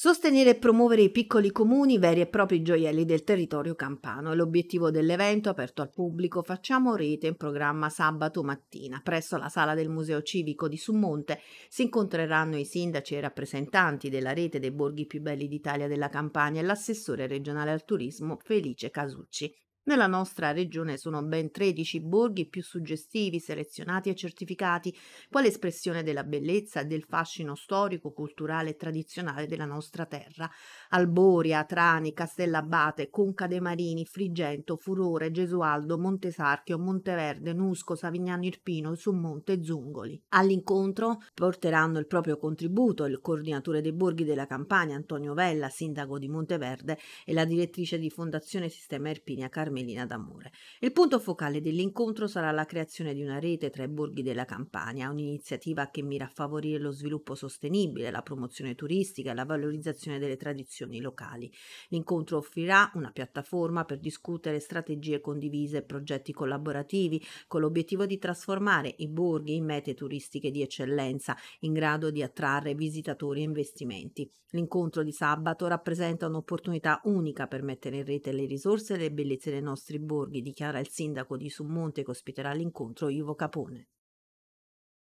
Sostenere e promuovere i piccoli comuni, veri e propri gioielli del territorio campano, è l'obiettivo dell'evento aperto al pubblico Facciamo Rete in programma sabato mattina. Presso la sala del Museo Civico di Summonte si incontreranno i sindaci e i rappresentanti della rete dei borghi più belli d'Italia della Campania e l'assessore regionale al turismo Felice Casucci. Nella nostra regione sono ben 13 borghi più suggestivi, selezionati e certificati, quale espressione della bellezza e del fascino storico, culturale e tradizionale della nostra terra. Alboria, Trani, Castellabate, Conca dei Marini, Frigento, Furore, Gesualdo, Montesarchio, Monteverde, Nusco, Savignano Irpino, su Monte Zungoli. All'incontro porteranno il proprio contributo il coordinatore dei borghi della Campania Antonio Vella, sindaco di Monteverde, e la direttrice di Fondazione Sistema Irpinia Carmina melina d'amore. Il punto focale dell'incontro sarà la creazione di una rete tra i borghi della Campania, un'iniziativa che mira a favorire lo sviluppo sostenibile, la promozione turistica e la valorizzazione delle tradizioni locali. L'incontro offrirà una piattaforma per discutere strategie condivise e progetti collaborativi con l'obiettivo di trasformare i borghi in mete turistiche di eccellenza, in grado di attrarre visitatori e investimenti. L'incontro di sabato rappresenta un'opportunità unica per mettere in rete le risorse e le bellezze del nostri borghi, dichiara il sindaco di Summonte che ospiterà l'incontro Ivo Capone.